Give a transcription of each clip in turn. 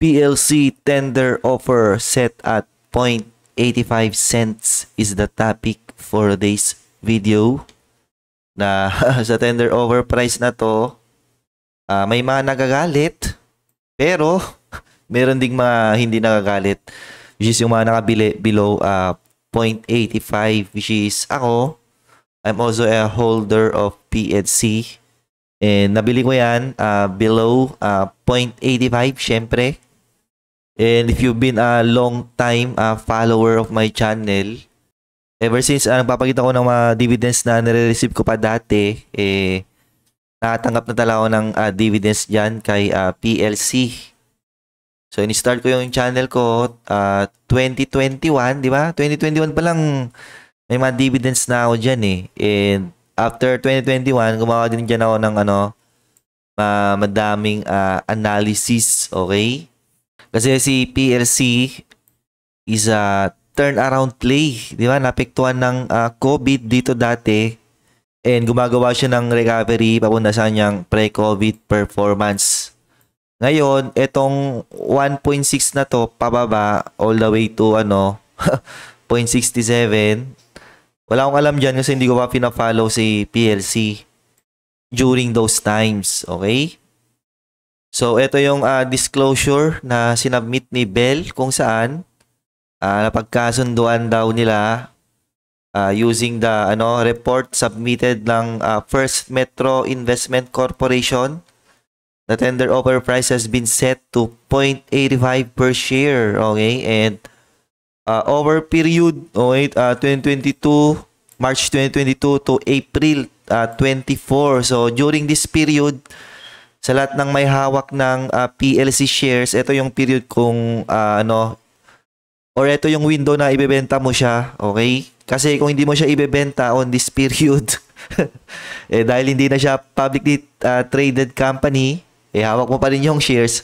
PLC tender offer set at 0.85 cents is the topic for this video na sa tender offer price na to uh, may mga nagagalit pero meron ding mga hindi nagagalit which is yung mga nakabili below uh, ah, 0.85 which is ako I'm also a holder of PLC. and nabili ko yan uh, below uh, 0.85 syempre And if you've been a long time uh, follower of my channel, ever since uh, nagpapakita ko ng mga dividends na nare-receive ko pa dati, eh, nakatanggap na talaga ako ng uh, dividends dyan kay uh, ah, PLC. So, in-start ko yung channel ko uh, 2021, di ba? 2021 pa lang may mga dividends na ako dyan eh. And after 2021, gumawa din dyan ako ng ano, uh, madaming uh, analysis, okay? Kasi si PLC is a turnaround play. Di ba? Napektuhan ng uh, COVID dito dati. And gumagawa siya ng recovery papunta sa niyang pre-COVID performance. Ngayon, itong 1.6 na to, pababa, all the way to ano, 0.67. Wala akong alam dyan kasi hindi ko pa pinafollow si PLC during those times. Okay? So, ito yung uh, disclosure na sinubmit ni Bell kung saan uh, napagkasunduan daw nila uh, using the ano report submitted ng uh, First Metro Investment Corporation. The tender offer price has been set to 0.85 per share, okay? And uh, over period, okay, uh, 2022, March 2022 to April uh, 24. So, during this period, sa lahat ng may hawak ng uh, ah, PLC shares, ito yung period kung uh, ano or ito yung window na ibebenta mo siya, okay? Kasi kung hindi mo siya ibebenta on this period, eh dahil hindi na siya publicly uh, traded company, eh hawak mo pa rin yung shares.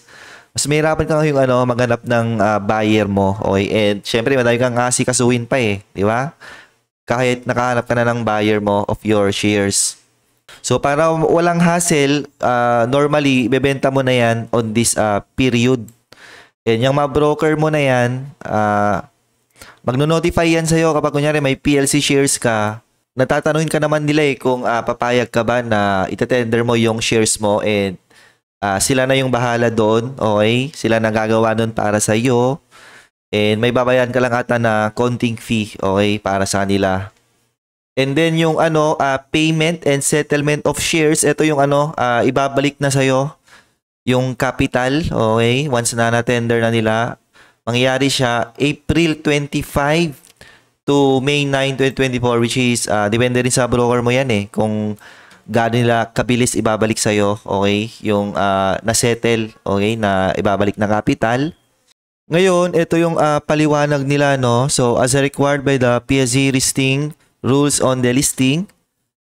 Mas mahirapan ka yung ano, maganap ng uh, buyer mo, okay? And syempre, madami kang asi asikasuhin pa eh, di ba? Kahit nakahanap ka na ng buyer mo of your shares. So para walang hassle, uh, normally bebenta mo na 'yan on this uh, period. And yung ma-broker mo na 'yan, uh, magno-notify 'yan sa iyo kapag kunyari may PLC shares ka. Natatanungin ka naman nila eh kung uh, papayag ka ba na itatender mo yung shares mo and uh, sila na yung bahala doon, okay? Sila na gagawa noon para sa iyo. And may babayan ka lang ata na konting fee, okay, para sa nila. And then yung ano, uh, payment and settlement of shares, ito yung ano, uh, ibabalik na sa'yo yung capital, okay? Once na na-tender na nila, mangyayari siya April 25 to May 9, 2024, which is, uh, depende rin sa broker mo yan eh, kung gaano nila kabilis ibabalik sa'yo, okay? Yung uh, na-settle, okay, na ibabalik na capital. Ngayon, ito yung uh, paliwanag nila, no? So, as required by the PSE listing, rules on the listing.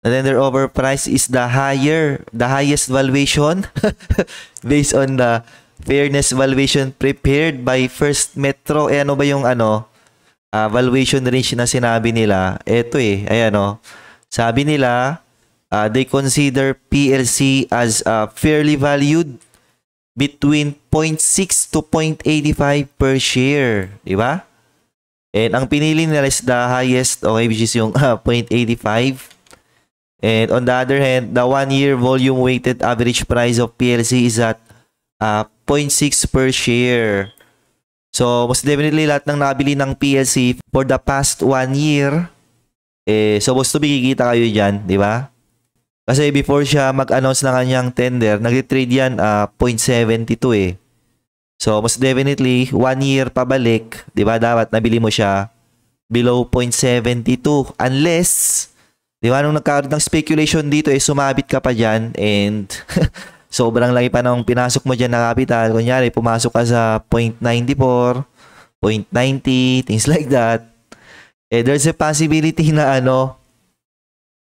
The tender offer price is the higher, the highest valuation based on the fairness valuation prepared by First Metro. Eh, ano ba yung ano? Uh, valuation range na sinabi nila. Ito eh, ayan oh. Sabi nila, uh, they consider PLC as uh, fairly valued between 0.6 to 0.85 per share. Di ba? And ang pinili nila is the highest, okay, which is yung uh, ah, 0.85. And on the other hand, the one-year volume-weighted average price of PLC is at uh, ah, 0.6 per share. So, most definitely lahat ng nabili ng PLC for the past one year, eh, so gusto be kayo dyan, di ba? Kasi before siya mag-announce ng kanyang tender, nag-trade yan uh, ah, 0.72 eh. So, most definitely, one year pabalik, di ba, dapat nabili mo siya below 0.72. Unless, di ba, nung nagkaroon ng speculation dito, eh, sumabit ka pa dyan and sobrang laki pa nung pinasok mo dyan na capital. Kunyari, pumasok ka sa 0.94, 0.90, things like that. Eh, there's a possibility na ano,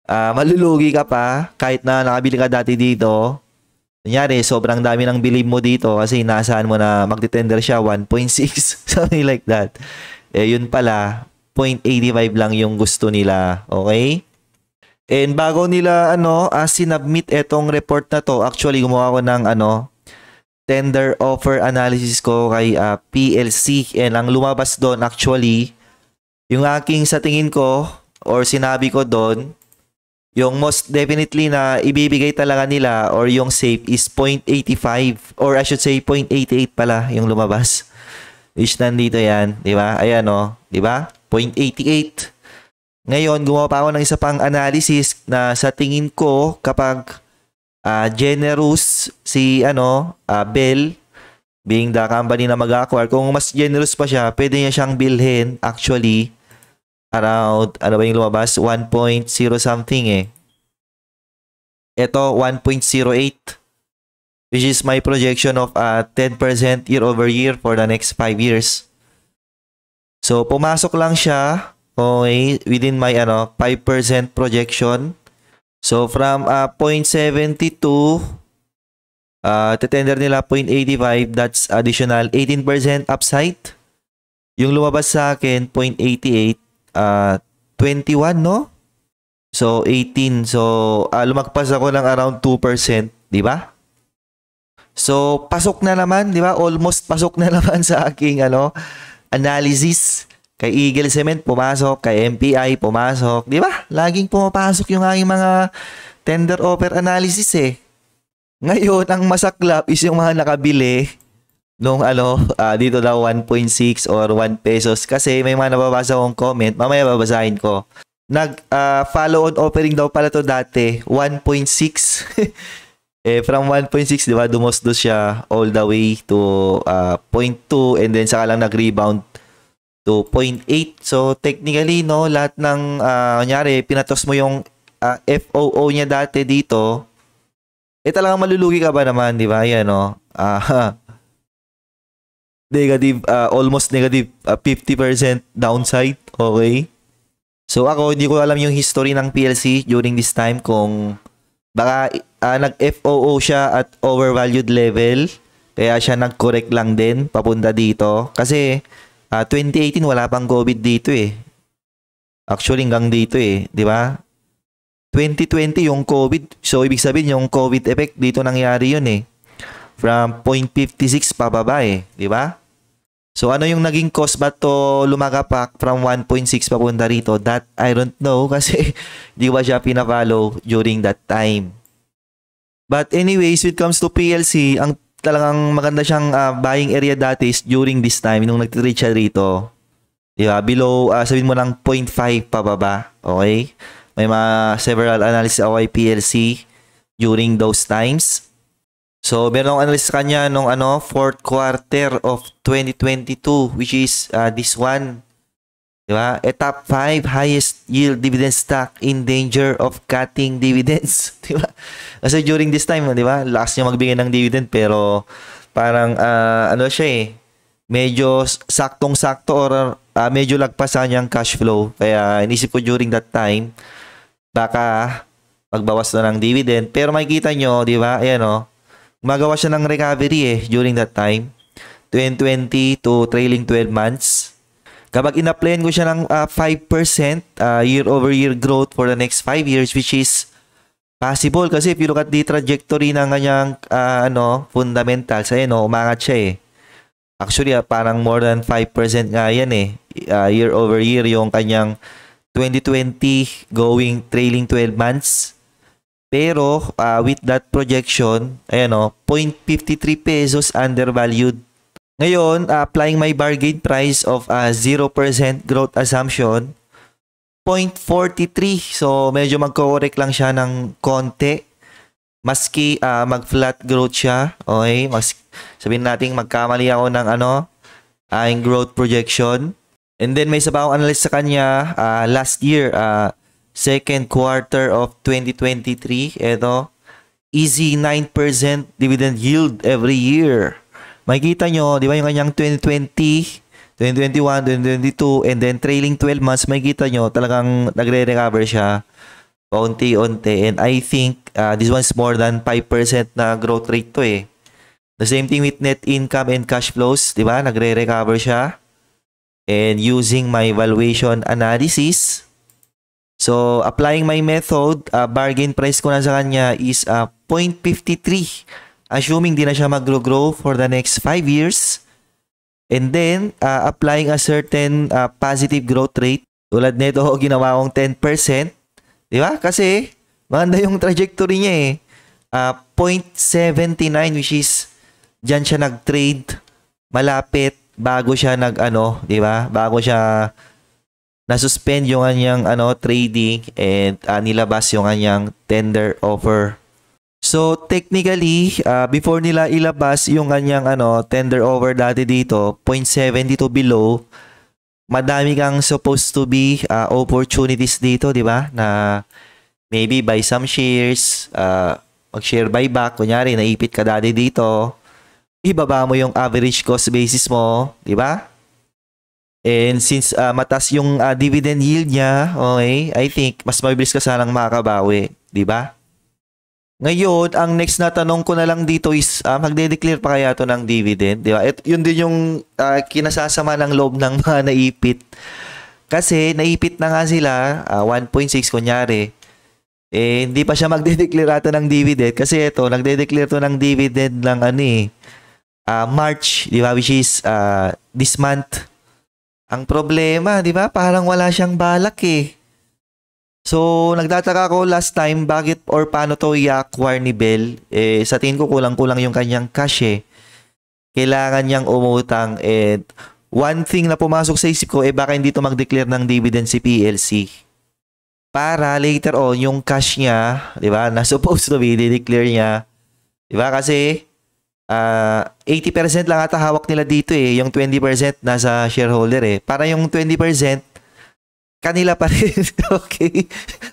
uh, malulugi ka pa kahit na nakabili ka dati dito Kunyari, sobrang dami ng believe mo dito kasi nasaan mo na magtitender siya 1.6, something like that. Eh, yun pala, 0.85 lang yung gusto nila, okay? And bago nila ano, uh, sinubmit etong report na to, actually gumawa ko ng ano, tender offer analysis ko kay uh, ah, PLC and ang lumabas doon actually yung aking sa tingin ko or sinabi ko doon yung most definitely na ibibigay talaga nila or yung safe is 0.85 or I should say 0.88 pala yung lumabas. Which nandito yan, di ba? Ayan o, oh, di ba? 0.88. Ngayon, gumawa pa ako ng isa pang analysis na sa tingin ko kapag uh, generous si ano, uh, Bell being the company na mag-acquire, kung mas generous pa siya, pwede niya siyang bilhin actually around, ano ba yung lumabas? 1.0 something eh. Ito, 1.08 which is my projection of uh, 10% year over year for the next 5 years. So, pumasok lang siya okay, within my ano, 5% projection. So, from uh, 0.72 uh, tender nila 0.85, that's additional 18% upside. Yung lumabas sa akin, 0.88, uh, ah, 21, no? So, 18. So, uh, lumagpas ako ng around 2%, di ba? So, pasok na naman, di ba? Almost pasok na naman sa aking ano, analysis. Kay Eagle Cement, pumasok. Kay MPI, pumasok. Di ba? Laging pumapasok yung aking mga tender offer analysis eh. Ngayon, ang masaklap is yung mga nakabili nung ano, uh, dito daw 1.6 or 1 pesos kasi may mga nababasa akong comment, mamaya babasahin ko. Nag uh, follow on offering daw pala to dati, 1.6. eh from 1.6, 'di ba, dumosdo siya all the way to uh, ah, 0.2 and then saka lang nag-rebound to 0.8. So technically, no, lahat ng uh, kunyari pinatos mo yung uh, FOO niya dati dito, eh talagang malulugi ka ba naman, 'di ba? Yan, no. Uh, negative, uh, almost negative uh, 50% downside. Okay? So ako, hindi ko alam yung history ng PLC during this time kung baka uh, ah, nag-FOO siya at overvalued level. Kaya siya nag-correct lang din papunta dito. Kasi uh, ah, 2018 wala pang COVID dito eh. Actually hanggang dito eh, di ba? 2020 yung COVID. So ibig sabihin yung COVID effect dito nangyari yun eh. From 0.56 pababa eh, di ba? So ano yung naging cost ba to lumagapak from 1.6 papunta rito? That I don't know kasi di ba siya pinapalo during that time. But anyways, when it comes to PLC, ang talagang maganda siyang uh, buying area dati is during this time nung nag-trade siya rito. Di ba? Below, uh, sabihin mo lang 0.5 pababa. Okay? May mga several analysis ako PLC during those times. So, meron akong analysis kanya nung ano, fourth quarter of 2022, which is uh, this one. Di ba? E top 5 highest yield dividend stock in danger of cutting dividends. Di ba? Kasi during this time, di ba? Lakas niya magbigay ng dividend pero parang uh, ano siya eh, medyo saktong-sakto or uh, medyo lagpas sa kanyang cash flow. Kaya inisip ko during that time, baka magbawas na ng dividend. Pero makikita nyo, di ba? Ayan o. Oh, gumagawa siya ng recovery eh during that time. 2020 to trailing 12 months. Kapag in-applyan ko siya ng uh, ah, 5% uh, ah, year-over-year growth for the next 5 years, which is possible kasi if you look at the trajectory ng kanyang uh, ano, fundamentals, ayun, no, oh, umangat siya eh. Actually, uh, parang more than 5% nga yan eh, uh, year-over-year -year, yung kanyang 2020 going trailing 12 months pero uh, with that projection, ayan o, 0.53 pesos undervalued. Ngayon, uh, applying my bargain price of uh, ah, 0% growth assumption, 0.43. So, medyo magko-correct lang siya ng konti. Maski uh, mag-flat growth siya, okay? Mas, sabihin natin magkamali ako ng ano, uh, growth projection. And then may isa pa akong analyst sa kanya uh, last year, uh, second quarter of 2023. Ito, easy 9% dividend yield every year. Makikita nyo, di ba yung kanyang 2020, 2021, 2022, and then trailing 12 months, makikita nyo, talagang nagre-recover siya paunti-unti. And I think uh, this one's more than 5% na growth rate to eh. The same thing with net income and cash flows, di ba? Nagre-recover siya. And using my valuation analysis, So, applying my method, uh, bargain price ko na sa kanya is uh, 0.53. Assuming di na siya mag-grow for the next 5 years. And then, uh, applying a certain uh, positive growth rate. Tulad nito, ginawa kong 10%. Di ba? Kasi, maganda yung trajectory niya eh. Uh, 0.79 which is, diyan siya nag-trade malapit bago siya nag ano, di ba? Bago siya na-suspend yung kanyang ano, trading and uh, nilabas yung kanyang tender offer. So technically, uh, before nila ilabas yung kanyang ano, tender offer dati dito, 0.72 below, madami kang supposed to be uh, opportunities dito, di ba? Na maybe buy some shares, uh, mag-share buyback, kunyari naipit ka dati dito, ibaba mo yung average cost basis mo, di ba? And since uh, matas yung uh, dividend yield niya, okay, I think mas mabilis ka sanang makakabawi, di ba? Ngayon, ang next na tanong ko na lang dito is uh, magde-declare pa kaya to ng dividend, di ba? It, yun din yung uh, kinasasama ng loob ng mga naipit. Kasi naipit na nga sila, uh, 1.6 kunyari. Eh, hindi pa siya magde-declare ata ng dividend kasi ito, nagde-declare to ng dividend ng ano eh, uh, March, di ba? Which is uh, this month ang problema, di ba? Parang wala siyang balak eh. So, nagtataka ko last time bakit or paano to i-acquire ni Bell. Eh, sa tingin ko kulang-kulang yung kanyang cash eh. Kailangan niyang umutang. Eh, one thing na pumasok sa isip ko, eh baka hindi to mag-declare ng dividend si PLC. Para later on, yung cash niya, di ba, na supposed to be, di-declare niya. Di ba? Kasi, uh, ah, 80% lang ata hawak nila dito eh. Yung 20% nasa shareholder eh. Para yung 20%, kanila pa rin. okay?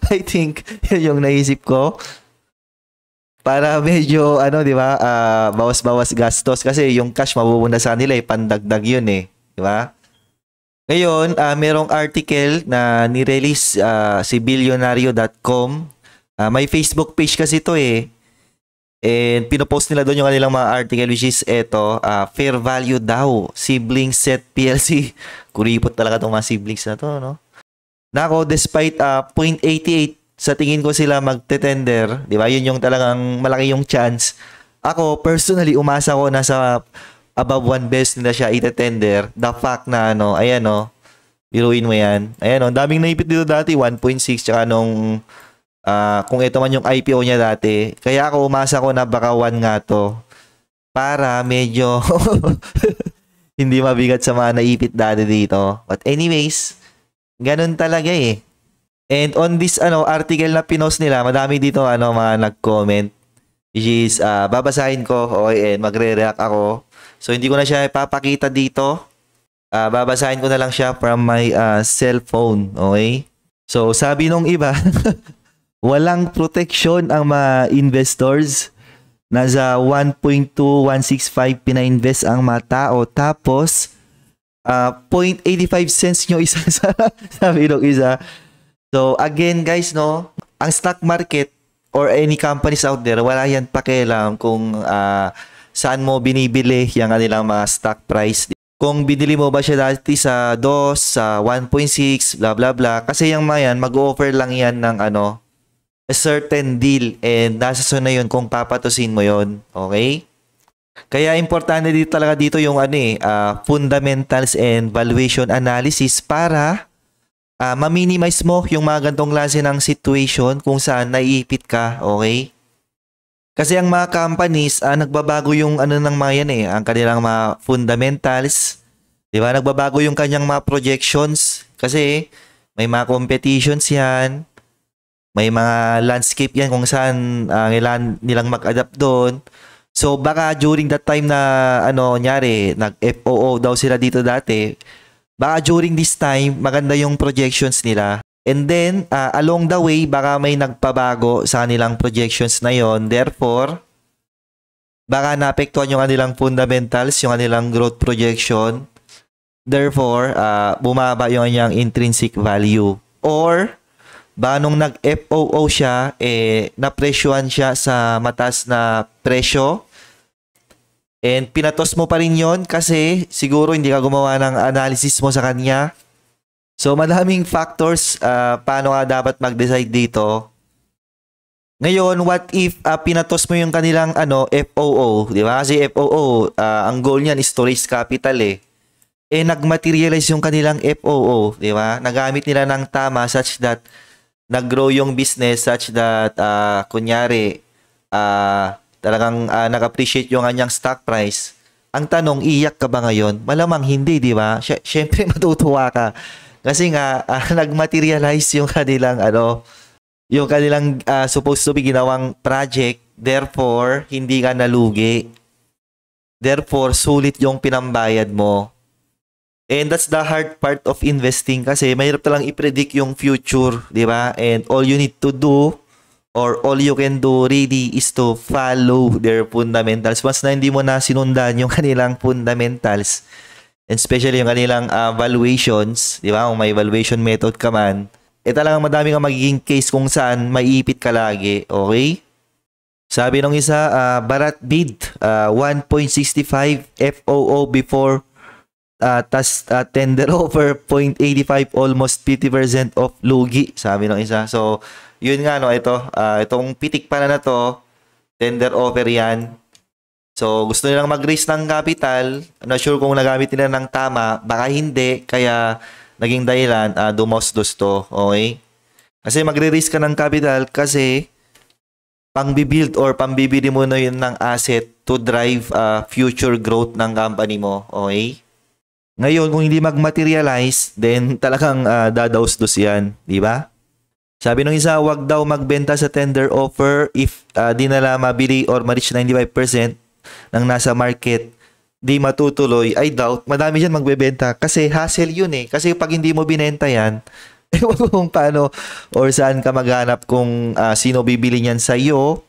I think, yun yung naisip ko. Para medyo, ano, di ba, uh, bawas-bawas gastos. Kasi yung cash mabubunda sa nila eh. Pandagdag yun eh. Di ba? Ngayon, uh, merong article na nirelease uh, si billionario.com. Uh, may Facebook page kasi to eh And pinopost nila doon yung kanilang mga article which is eto, uh, fair value daw, sibling set PLC. Kuripot talaga tong mga siblings na to, no? Nako, despite uh, ah, 0.88, sa tingin ko sila magte-tender, di ba? Yun yung talagang malaki yung chance. Ako, personally, umasa ko na sa above one best nila siya itetender. The fact na ano, ayan no, biruin mo yan. Ayan no, daming naipit dito dati, 1.6, tsaka nung Uh, kung ito man yung IPO niya dati. Kaya ako umasa ko na baka 1 nga to. Para medyo hindi mabigat sa mga naipit dati dito. But anyways, ganun talaga eh. And on this ano article na pinos nila, madami dito ano mga nag-comment. Which is, uh, babasahin ko, okay, and magre-react ako. So, hindi ko na siya ipapakita dito. Uh, babasahin ko na lang siya from my uh, cellphone, okay? So, sabi nung iba, walang protection ang mga investors. Nasa 1.2165 pina-invest ang mga tao. Tapos, uh, ah, 0.85 cents nyo isa sa sabi ng isa. So, again guys, no, ang stock market or any companies out there, wala yan pakialam kung uh, saan mo binibili yung kanilang mga stock price. Kung binili mo ba siya dati sa 2, sa 1.6, bla bla bla. Kasi yung mga yan, mag-offer lang yan ng ano, a certain deal and nasa so na yun kung papatusin mo yon okay kaya importante dito talaga dito yung ano eh, uh, fundamentals and valuation analysis para uh, ma-minimize mo yung mga gantong klase ng situation kung saan naiipit ka, okay? Kasi ang mga companies, uh, nagbabago yung ano ng mga yan eh, ang kanilang mga fundamentals, di ba? Nagbabago yung kanyang mga projections kasi may mga competitions yan, may mga landscape yan kung saan uh, ah, kailan nilang mag-adapt doon. So baka during that time na ano nyari, nag-FOO daw sila dito dati, baka during this time maganda yung projections nila. And then, uh, along the way, baka may nagpabago sa kanilang projections na yon. Therefore, baka naapektuhan yung kanilang fundamentals, yung kanilang growth projection. Therefore, uh, bumaba yung kanyang intrinsic value. Or, ba nung nag-FOO siya, eh, napresyuhan siya sa matas na presyo. And pinatos mo pa rin yon kasi siguro hindi ka gumawa ng analysis mo sa kanya. So madaming factors uh, paano ka dapat mag-decide dito. Ngayon, what if uh, pinatos mo yung kanilang ano FOO, di ba? Kasi FOO, uh, ah, ang goal niyan is to raise capital eh eh nagmaterialize yung kanilang FOO, di ba? Nagamit nila ng tama such that nag-grow yung business such that uh, kunyari uh, talagang uh, nag-appreciate yung anyang stock price, ang tanong, iyak ka ba ngayon? Malamang hindi, di ba? Siyempre matutuwa ka. Kasi nga, uh, nag-materialize yung kanilang, ano, yung kanilang uh, supposed to be ginawang project. Therefore, hindi ka nalugi. Therefore, sulit yung pinambayad mo. And that's the hard part of investing kasi mahirap talang i-predict yung future, di ba? And all you need to do or all you can do really is to follow their fundamentals. Once na hindi mo na sinundan yung kanilang fundamentals, and especially yung kanilang uh, valuations, di ba? Kung may valuation method ka man, eh talagang madami kang magiging case kung saan maiipit ka lagi, okay? Sabi nung isa, uh, barat bid, uh, 1.65 FOO before uh, tas uh, tender offer 0.85 almost 50% of lugi sabi ng isa so yun nga no ito uh, itong pitik pa na, to tender offer yan so gusto nilang mag risk ng capital not sure kung nagamit nila ng tama baka hindi kaya naging dahilan uh, dos to okay kasi magre risk ka ng capital kasi pang-build or pambibili mo na yun ng asset to drive uh, future growth ng company mo. Okay? Ngayon, kung hindi mag-materialize, then talagang uh, dadaus-dos yan, di ba? Sabi ng isa, wag daw magbenta sa tender offer if uh, di nala mabili or ma-reach 95% ng nasa market, di matutuloy. I doubt, madami dyan magbebenta kasi hassle yun eh. Kasi pag hindi mo binenta yan, ewan kung paano or saan ka maghanap kung uh, sino bibili niyan sa iyo.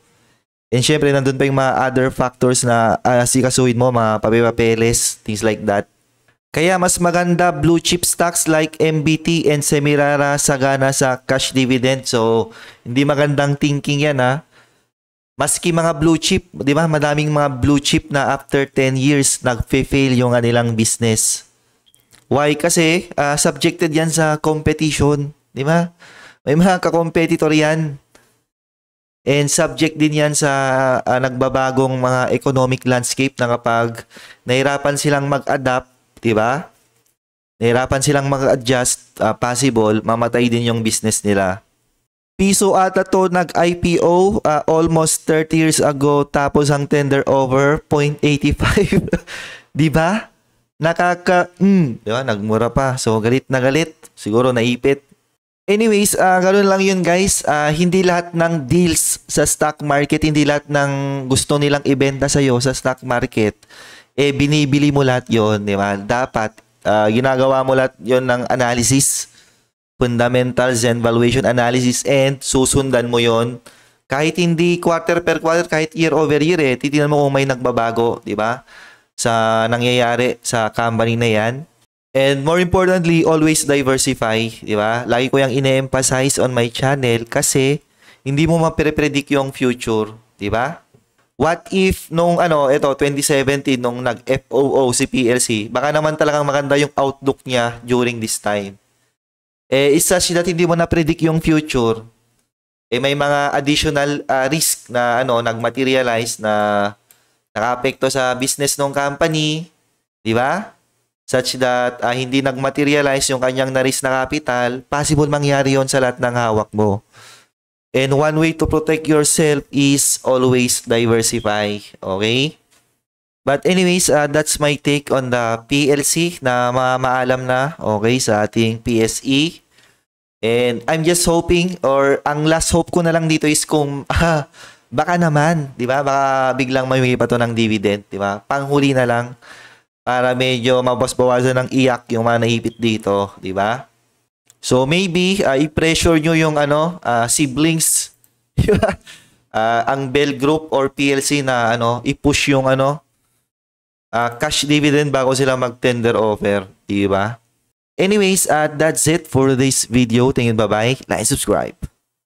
And syempre, nandun pa yung mga other factors na uh, sikasuhin mo, mga papeles, things like that. Kaya mas maganda blue chip stocks like MBT and Semirara sagana sa cash dividend. So, hindi magandang thinking yan ha. Maski mga blue chip, di ba? Madaming mga blue chip na after 10 years nag-fail yung kanilang business. Why? Kasi uh, subjected yan sa competition. Di ba? May mga kakompetitor yan. And subject din yan sa uh, nagbabagong mga economic landscape na kapag nahirapan silang mag-adapt, 'di ba? Nahirapan silang mag-adjust, uh, possible mamatay din yung business nila. Piso ata to nag-IPO uh, ah, almost 30 years ago tapos ang tender over 0.85. 'Di ba? Nakaka mm, 'di ba? Nagmura pa. So galit na galit, siguro naipit. Anyways, uh, ah, ganoon lang yun guys. Uh, hindi lahat ng deals sa stock market, hindi lahat ng gusto nilang ibenta sa'yo sa stock market eh binibili mo lahat yon di ba? Dapat uh, ginagawa mo lahat yon ng analysis, fundamentals and valuation analysis and susundan mo yon kahit hindi quarter per quarter, kahit year over year eh, titingnan mo kung may nagbabago, di ba? Sa nangyayari sa company na yan. And more importantly, always diversify, di ba? Lagi ko yung ine-emphasize on my channel kasi hindi mo mapre-predict yung future, di ba? What if nung ano, ito 2017 nung nag FOO si PLC, baka naman talagang maganda yung outlook niya during this time. Eh isa si that hindi mo na predict yung future. Eh may mga additional uh, risk na ano nag-materialize na nakaapekto sa business ng company, di ba? Such that uh, hindi nag-materialize yung kanyang na-risk na capital, possible mangyari yon sa lahat ng hawak mo. And one way to protect yourself is always diversify. Okay? But anyways, uh, that's my take on the PLC na mga maalam na okay sa ating PSE. And I'm just hoping or ang last hope ko na lang dito is kung ah, baka naman, 'di ba? Baka biglang may pa to ng dividend, 'di ba? Panghuli na lang para medyo mabasbawasan ng iyak yung mga naipit dito, 'di ba? So maybe uh, i-pressure nyo yung ano, uh, siblings, uh, ang Bell Group or PLC na ano, i-push yung ano, uh, cash dividend bago sila mag-tender offer, di ba? Anyways, uh, that's it for this video. Thank you, bye-bye. Like, subscribe.